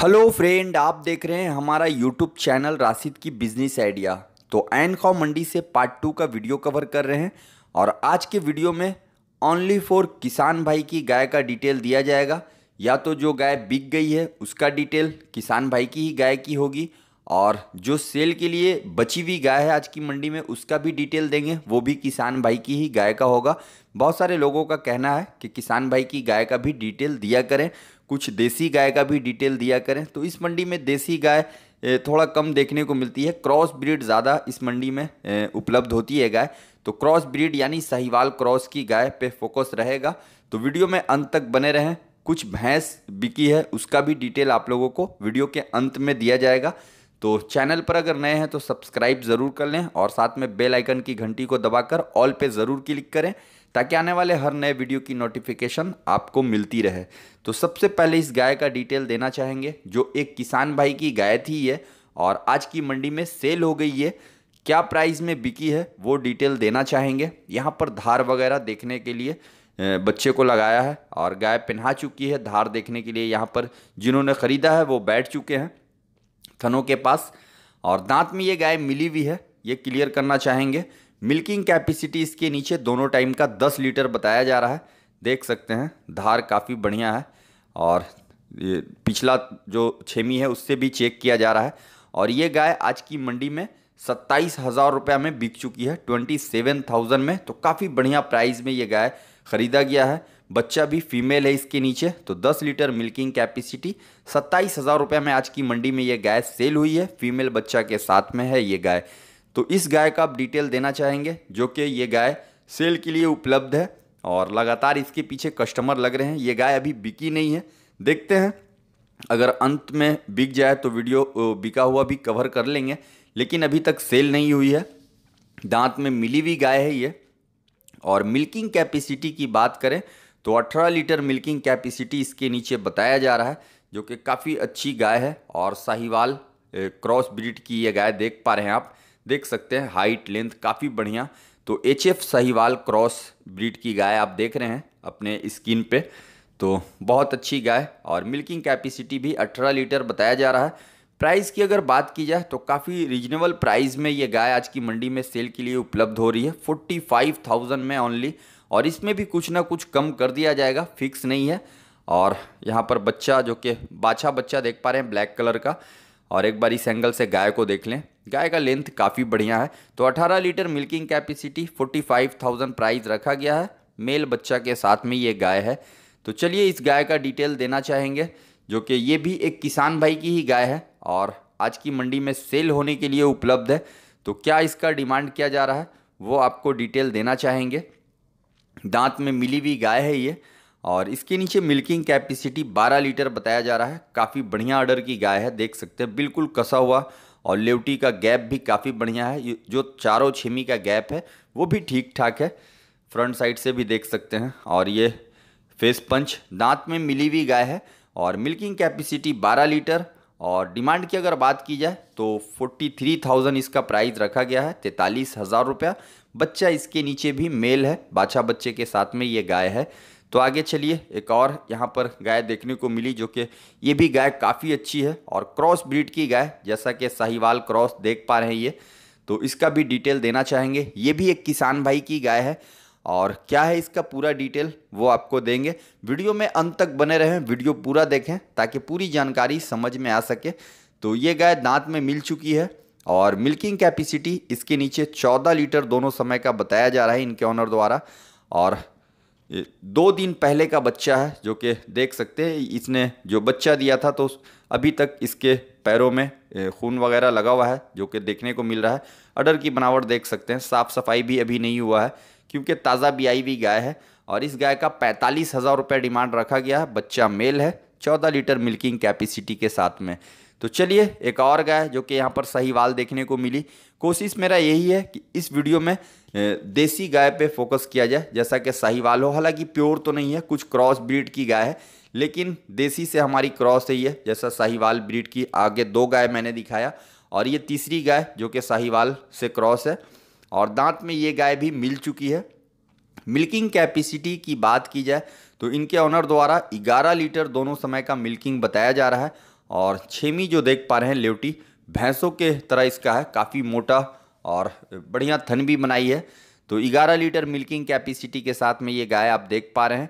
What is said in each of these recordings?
hello friend आप देख रहे हैं हमारा यूट्यूब चैनल राशिद की बिजनेस आइडिया तो एन खॉ मंडी से पार्ट टू का वीडियो कवर कर रहे हैं और आज के वीडियो में ओनली फॉर किसान भाई की गाय का डिटेल दिया जाएगा या तो जो गाय बिक गई है उसका डिटेल किसान भाई की ही गाय की होगी और जो सेल के लिए बची हुई गाय है आज की मंडी में उसका भी डिटेल देंगे वो भी किसान भाई की ही गाय का होगा बहुत सारे लोगों का कहना है कि किसान भाई की गाय का भी डिटेल दिया करें कुछ देसी गाय का भी डिटेल दिया करें तो इस मंडी में देसी गाय थोड़ा कम देखने को मिलती है क्रॉस ब्रीड ज़्यादा इस मंडी में उपलब्ध होती है गाय तो क्रॉस ब्रीड यानी सहीवाल क्रॉस की गाय पे फोकस रहेगा तो वीडियो में अंत तक बने रहें कुछ भैंस बिकी है उसका भी डिटेल आप लोगों को वीडियो के अंत में दिया जाएगा तो चैनल पर अगर नए हैं तो सब्सक्राइब ज़रूर कर लें और साथ में बेल आइकन की घंटी को दबाकर ऑल पे ज़रूर क्लिक करें ताकि आने वाले हर नए वीडियो की नोटिफिकेशन आपको मिलती रहे तो सबसे पहले इस गाय का डिटेल देना चाहेंगे जो एक किसान भाई की गाय थी ये और आज की मंडी में सेल हो गई है क्या प्राइस में बिकी है वो डिटेल देना चाहेंगे यहाँ पर धार वगैरह देखने के लिए बच्चे को लगाया है और गाय पहना चुकी है धार देखने के लिए यहाँ पर जिन्होंने ख़रीदा है वो बैठ चुके हैं थनों के पास और दांत में ये गाय मिली हुई है ये क्लियर करना चाहेंगे मिल्किंग कैपेसिटी इसके नीचे दोनों टाइम का 10 लीटर बताया जा रहा है देख सकते हैं धार काफ़ी बढ़िया है और ये पिछला जो छेमी है उससे भी चेक किया जा रहा है और ये गाय आज की मंडी में सत्ताईस हज़ार रुपये में बिक चुकी है ट्वेंटी सेवन थाउजेंड में तो काफ़ी बढ़िया प्राइस में ये गाय ख़रीदा गया है बच्चा भी फीमेल है इसके नीचे तो 10 लीटर मिल्किंग कैपेसिटी सत्ताईस हज़ार रुपये में आज की मंडी में ये गाय सेल हुई है फीमेल बच्चा के साथ में है ये गाय तो इस गाय का आप डिटेल देना चाहेंगे जो कि ये गाय सेल के लिए उपलब्ध है और लगातार इसके पीछे कस्टमर लग रहे हैं ये गाय अभी बिकी नहीं है देखते हैं अगर अंत में बिक जाए तो वीडियो बिका हुआ भी कवर कर लेंगे लेकिन अभी तक सेल नहीं हुई है दांत में मिली हुई गाय है ये और मिल्किंग कैपेसिटी की बात करें तो 18 लीटर मिल्किंग कैपेसिटी इसके नीचे बताया जा रहा है जो कि काफ़ी अच्छी गाय है और साहिवाल क्रॉस ब्रिड की ये गाय देख पा रहे हैं आप देख सकते हैं हाइट लेंथ काफ़ी बढ़िया तो H F Sahiwal cross breed की गाय आप देख रहे हैं अपने स्किन पे तो बहुत अच्छी गाय और मिल्किंग कैपेसिटी भी 18 लीटर बताया जा रहा है प्राइस की अगर बात की जाए तो काफ़ी रीजनेबल प्राइस में ये गाय आज की मंडी में सेल के लिए उपलब्ध हो रही है 45,000 में ओनली और इसमें भी कुछ ना कुछ कम कर दिया जाएगा फिक्स नहीं है और यहाँ पर बच्चा जो कि बाछा बच्चा देख पा रहे हैं ब्लैक कलर का और एक बार इस एंगल से गाय को देख लें गाय का लेंथ काफ़ी बढ़िया है तो 18 लीटर मिल्किंग कैपेसिटी 45,000 प्राइस रखा गया है मेल बच्चा के साथ में ये गाय है तो चलिए इस गाय का डिटेल देना चाहेंगे जो कि ये भी एक किसान भाई की ही गाय है और आज की मंडी में सेल होने के लिए उपलब्ध है तो क्या इसका डिमांड किया जा रहा है वो आपको डिटेल देना चाहेंगे दांत में मिली हुई गाय है ये और इसके नीचे मिल्किंग कैपेसिटी 12 लीटर बताया जा रहा है काफ़ी बढ़िया ऑर्डर की गाय है देख सकते हैं बिल्कुल कसा हुआ और लेवटी का गैप भी काफ़ी बढ़िया है जो चारों छिमी का गैप है वो भी ठीक ठाक है फ्रंट साइड से भी देख सकते हैं और ये फेस पंच दांत में मिली हुई गाय है और मिल्किंग कैपेसिटी 12 लीटर और डिमांड की अगर बात की जाए तो 43,000 इसका प्राइस रखा गया है तैंतालीस हज़ार रुपया बच्चा इसके नीचे भी मेल है बाछा बच्चे के साथ में ये गाय है तो आगे चलिए एक और यहाँ पर गाय देखने को मिली जो कि ये भी गाय काफ़ी अच्छी है और क्रॉस ब्रीड की गाय जैसा कि साहिवाल क्रॉस देख पा रहे हैं ये तो इसका भी डिटेल देना चाहेंगे ये भी एक किसान भाई की गाय है और क्या है इसका पूरा डिटेल वो आपको देंगे वीडियो में अंत तक बने रहें वीडियो पूरा देखें ताकि पूरी जानकारी समझ में आ सके तो ये गाय दांत में मिल चुकी है और मिल्किंग कैपेसिटी इसके नीचे 14 लीटर दोनों समय का बताया जा रहा है इनके ऑनर द्वारा और दो दिन पहले का बच्चा है जो कि देख सकते हैं इसने जो बच्चा दिया था तो अभी तक इसके पैरों में खून वगैरह लगा हुआ है जो कि देखने को मिल रहा है अडर की बनावट देख सकते हैं साफ़ सफाई भी अभी नहीं हुआ है क्योंकि ताज़ा बी आई हुई गाय है और इस गाय का पैंतालीस हज़ार रुपये डिमांड रखा गया है बच्चा मेल है चौदह लीटर मिल्किंग कैपेसिटी के साथ में तो चलिए एक और गाय जो कि यहाँ पर सही वाल देखने को मिली कोशिश मेरा यही है कि इस वीडियो में देसी गाय पे फोकस किया जाए जैसा कि साहिवाल हो हालांकि प्योर तो नहीं है कुछ क्रॉस ब्रीड की गाय है लेकिन देसी से हमारी क्रॉस ही है जैसा साहिवाल ब्रीड की आगे दो गाय मैंने दिखाया और ये तीसरी गाय जो कि साहिवाल से क्रॉस है और दांत में ये गाय भी मिल चुकी है मिल्किंग कैपेसिटी की बात की जाए तो इनके ऑनर द्वारा 11 लीटर दोनों समय का मिल्किंग बताया जा रहा है और छेमी जो देख पा रहे हैं लेवटी भैंसों के तरह इसका है काफ़ी मोटा और बढ़िया थन भी बनाई है तो 11 लीटर मिल्किंग कैपेसिटी के साथ में ये गाय आप देख पा रहे हैं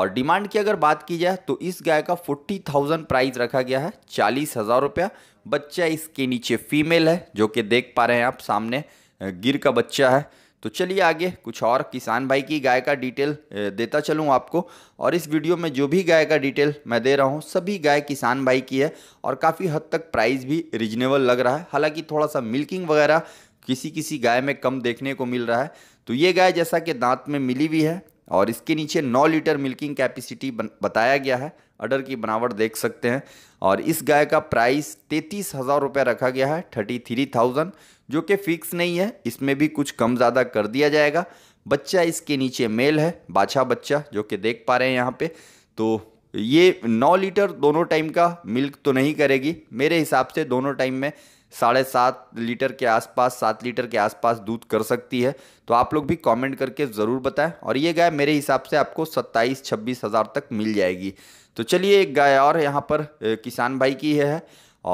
और डिमांड की अगर बात की जाए तो इस गाय का फोर्टी थाउजेंड प्राइस रखा गया है चालीस हज़ार रुपया बच्चा इसके नीचे फीमेल है जो कि देख पा रहे हैं आप सामने गिर का बच्चा है तो चलिए आगे कुछ और किसान भाई की गाय का डिटेल देता चलूँ आपको और इस वीडियो में जो भी गाय का डिटेल मैं दे रहा हूँ सभी गाय किसान भाई की है और काफ़ी हद तक प्राइस भी रिजनेबल लग रहा है हालांकि थोड़ा सा मिल्किंग वगैरह किसी किसी गाय में कम देखने को मिल रहा है तो ये गाय जैसा कि दांत में मिली हुई है और इसके नीचे 9 लीटर मिल्किंग कैपेसिटी बताया गया है अडर की बनावट देख सकते हैं और इस गाय का प्राइस तैंतीस हज़ार रुपये रखा गया है थर्टी थ्री थाउजेंड जो कि फिक्स नहीं है इसमें भी कुछ कम ज़्यादा कर दिया जाएगा बच्चा इसके नीचे मेल है बाछा बच्चा जो कि देख पा रहे हैं यहाँ पर तो ये नौ लीटर दोनों टाइम का मिल्क तो नहीं करेगी मेरे हिसाब से दोनों टाइम में साढ़े सात लीटर के आसपास सात लीटर के आसपास दूध कर सकती है तो आप लोग भी कमेंट करके ज़रूर बताएं और ये गाय मेरे हिसाब से आपको सत्ताईस छब्बीस हज़ार तक मिल जाएगी तो चलिए एक गाय और यहाँ पर किसान भाई की है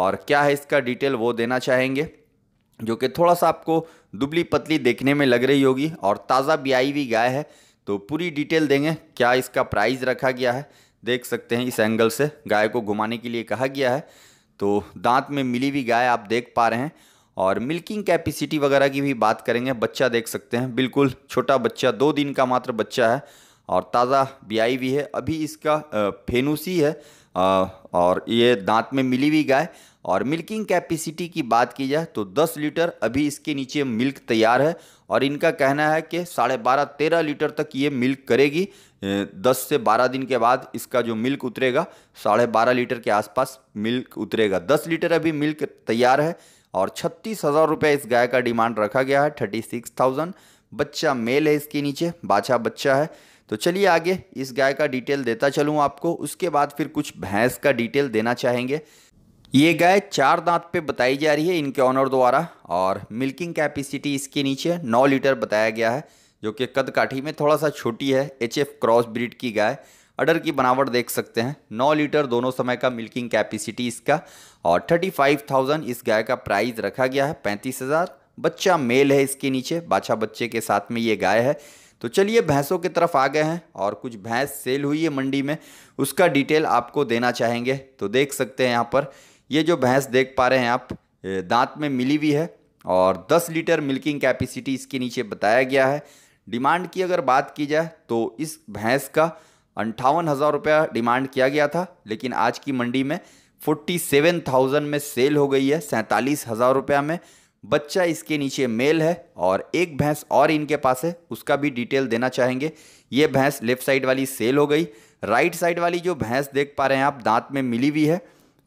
और क्या है इसका डिटेल वो देना चाहेंगे जो कि थोड़ा सा आपको दुबली पतली देखने में लग रही होगी और ताज़ा भी आई हुई गाय है तो पूरी डिटेल देंगे क्या इसका प्राइस रखा गया है देख सकते हैं इस एंगल से गाय को घुमाने के लिए कहा गया है तो दांत में मिली हुई गाय आप देख पा रहे हैं और मिल्किंग कैपेसिटी वगैरह की भी बात करेंगे बच्चा देख सकते हैं बिल्कुल छोटा बच्चा दो दिन का मात्र बच्चा है और ताज़ा ब्याई भी है अभी इसका फेनूसी है और ये दांत में मिली हुई गाय और मिल्किंग कैपेसिटी की बात की जाए तो 10 लीटर अभी इसके नीचे मिल्क तैयार है और इनका कहना है कि साढ़े बारह तेरह लीटर तक ये मिल्क करेगी दस से बारह दिन के बाद इसका जो मिल्क उतरेगा साढ़े बारह लीटर के आसपास मिल्क उतरेगा दस लीटर अभी मिल्क तैयार है और छत्तीस हज़ार रुपये इस गाय का डिमांड रखा गया है थर्टी सिक्स थाउजेंड बच्चा मेल है इसके नीचे बाछा बच्चा है तो चलिए आगे इस गाय का डिटेल देता चलूँ आपको उसके बाद फिर कुछ भैंस का डिटेल देना चाहेंगे ये गाय चार दांत पे बताई जा रही है इनके ऑनर द्वारा और मिल्किंग कैपेसिटी इसके नीचे नौ लीटर बताया गया है जो कि कद काठी में थोड़ा सा छोटी है एच एफ क्रॉस ब्रिड की गाय अडर की बनावट देख सकते हैं 9 लीटर दोनों समय का मिल्किंग कैपेसिटी इसका और 35,000 इस गाय का प्राइस रखा गया है 35,000 बच्चा मेल है इसके नीचे बाछा बच्चे के साथ में ये गाय है तो चलिए भैंसों की तरफ आ गए हैं और कुछ भैंस सेल हुई है मंडी में उसका डिटेल आपको देना चाहेंगे तो देख सकते हैं यहाँ पर ये जो भैंस देख पा रहे हैं आप दांत में मिली हुई है और 10 लीटर मिल्किंग कैपेसिटी इसके नीचे बताया गया है डिमांड की अगर बात की जाए तो इस भैंस का अंठावन हज़ार रुपया डिमांड किया गया था लेकिन आज की मंडी में फोर्टी सेवन थाउजेंड में सेल हो गई है सैंतालीस हज़ार रुपया में बच्चा इसके नीचे मेल है और एक भैंस और इनके पास है उसका भी डिटेल देना चाहेंगे ये भैंस लेफ्ट साइड वाली सेल हो गई राइट साइड वाली जो भैंस देख पा रहे हैं आप दांत में मिली हुई है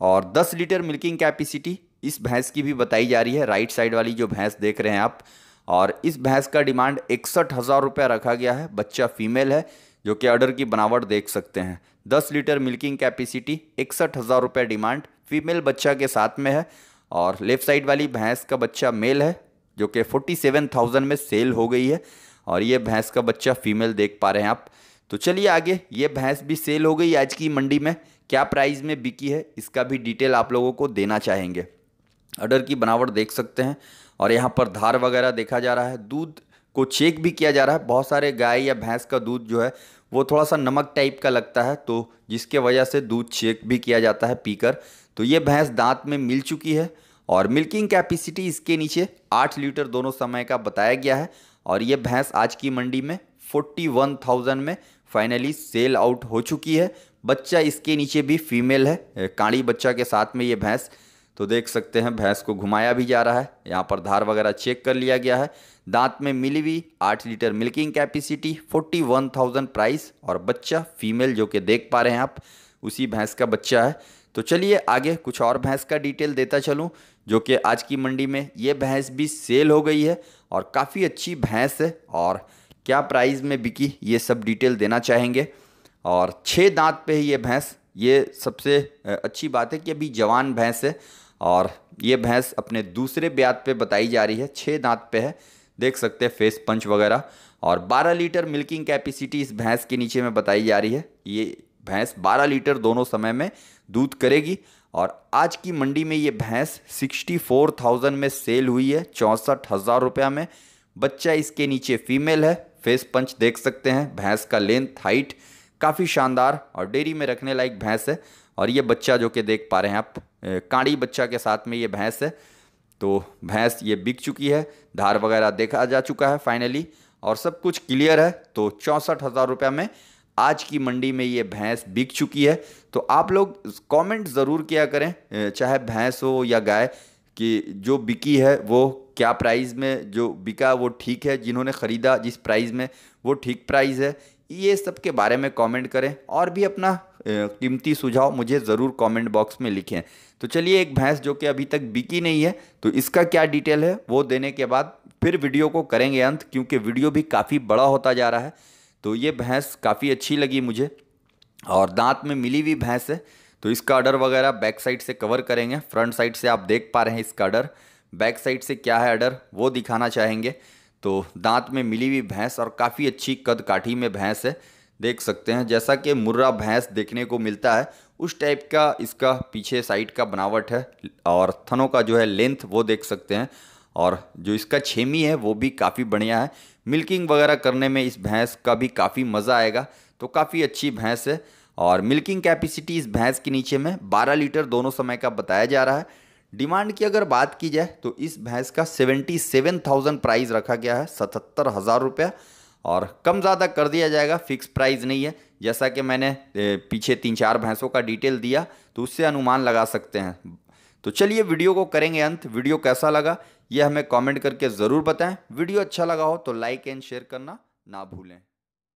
और 10 लीटर मिल्किंग कैपेसिटी इस भैंस की भी बताई जा रही है राइट साइड वाली जो भैंस देख रहे हैं आप और इस भैंस का डिमांड इकसठ हज़ार रुपया रखा गया है बच्चा फीमेल है जो कि ऑर्डर की बनावट देख सकते हैं दस लीटर मिल्किंग कैपेसिटी इकसठ हज़ार रुपये डिमांड फीमेल बच्चा के साथ में है और लेफ्ट साइड वाली भैंस का बच्चा मेल है जो कि फोर्टी सेवन थाउजेंड में सेल हो गई है और ये भैंस का बच्चा फीमेल देख पा रहे हैं आप तो चलिए आगे ये भैंस भी सेल हो गई आज की मंडी में क्या प्राइस में बिकी है इसका भी डिटेल आप लोगों को देना चाहेंगे ऑर्डर की बनावट देख सकते हैं और यहाँ पर धार वगैरह देखा जा रहा है दूध को चेक भी किया जा रहा है बहुत सारे गाय या भैंस का दूध जो है वो थोड़ा सा नमक टाइप का लगता है तो जिसके वजह से दूध चेक भी किया जाता है पीकर तो ये भैंस दांत में मिल चुकी है और मिल्किंग कैपेसिटी इसके नीचे आठ लीटर दोनों समय का बताया गया है और ये भैंस आज की मंडी में फोर्टी वन थाउजेंड में फाइनली सेल आउट हो चुकी है बच्चा इसके नीचे भी फीमेल है काड़ी बच्चा के साथ में ये भैंस तो देख सकते हैं भैंस को घुमाया भी जा रहा है यहाँ पर धार वगैरह चेक कर लिया गया है दांत में मिली हुई आठ litre milking capacity forty one thousand price और बच्चा फीमेल जो कि देख पा रहे हैं आप उसी भैंस का बच्चा है तो चलिए आगे कुछ और भैंस का डिटेल देता चलूँ जो कि आज की मंडी में ये भैंस भी सेल हो गई है और काफ़ी अच्छी भैंस है और क्या प्राइस में बिकी ये सब डिटेल देना चाहेंगे और छः दांत पे है ये भैंस ये सबसे अच्छी बात है कि अभी जवान भैंस है और ये भैंस अपने दूसरे ब्यात पे बताई जा रही है छः दांत पे है देख सकते हैं फेस पंच वगैरह और 12 लीटर मिल्किंग कैपेसिटी इस भैंस के नीचे में बताई जा रही है ये भैंस 12 लीटर दोनों समय में दूध करेगी और आज की मंडी में ये भैंस 64,000 में सेल हुई है चौंसठ हज़ार रुपया में बच्चा इसके नीचे फीमेल है फेस पंच देख सकते हैं भैंस का लेंथ हाइट काफ़ी शानदार और डेयरी में रखने लायक भैंस है और ये बच्चा जो कि देख पा रहे हैं आप काड़ी बच्चा के साथ में ये भैंस है तो भैंस ये बिक चुकी है धार वगैरह देखा जा चुका है फाइनली और सब कुछ क्लियर है तो चौंसठ हज़ार रुपये में आज की मंडी में ये भैंस बिक चुकी है तो आप लोग कमेंट ज़रूर किया करें चाहे भैंस हो या गाय कि जो बिकी है वो क्या प्राइस में जो बिका वो ठीक है जिन्होंने ख़रीदा जिस प्राइस में वो ठीक प्राइस है ये सब के बारे में कमेंट करें और भी अपना कीमती सुझाव मुझे ज़रूर कमेंट बॉक्स में लिखें तो चलिए एक भैंस जो कि अभी तक बिकी नहीं है तो इसका क्या डिटेल है वो देने के बाद फिर वीडियो को करेंगे अंत क्योंकि वीडियो भी काफ़ी बड़ा होता जा रहा है तो ये भैंस काफ़ी अच्छी लगी मुझे और दांत में मिली हुई भैंस है तो इसका अडर वगैरह बैक साइड से कवर करेंगे फ्रंट साइड से आप देख पा रहे हैं इसका अडर बैक साइड से क्या है अडर वो दिखाना चाहेंगे तो दांत में मिली हुई भैंस और काफ़ी अच्छी कद काठी में भैंस है देख सकते हैं जैसा कि मुर्रा भैंस देखने को मिलता है उस टाइप का इसका पीछे साइड का बनावट है और थनों का जो है लेंथ वो देख सकते हैं और जो इसका छेमी है वो भी काफ़ी बढ़िया है मिल्किंग वगैरह करने में इस भैंस का भी काफ़ी मज़ा आएगा तो काफ़ी अच्छी भैंस है और मिल्किंग कैपेसिटी इस भैंस के नीचे में 12 लीटर दोनों समय का बताया जा रहा है डिमांड की अगर बात की जाए तो इस भैंस का सेवेंटी सेवन थाउजेंड प्राइस रखा गया है सतहत्तर हज़ार रुपया और कम ज़्यादा कर दिया जाएगा फिक्स प्राइस नहीं है जैसा कि मैंने पीछे तीन चार भैंसों का डिटेल दिया तो उससे अनुमान लगा सकते हैं तो चलिए वीडियो को करेंगे अंत वीडियो कैसा लगा ये हमें कमेंट करके ज़रूर बताएं वीडियो अच्छा लगा हो तो लाइक एंड शेयर करना ना भूलें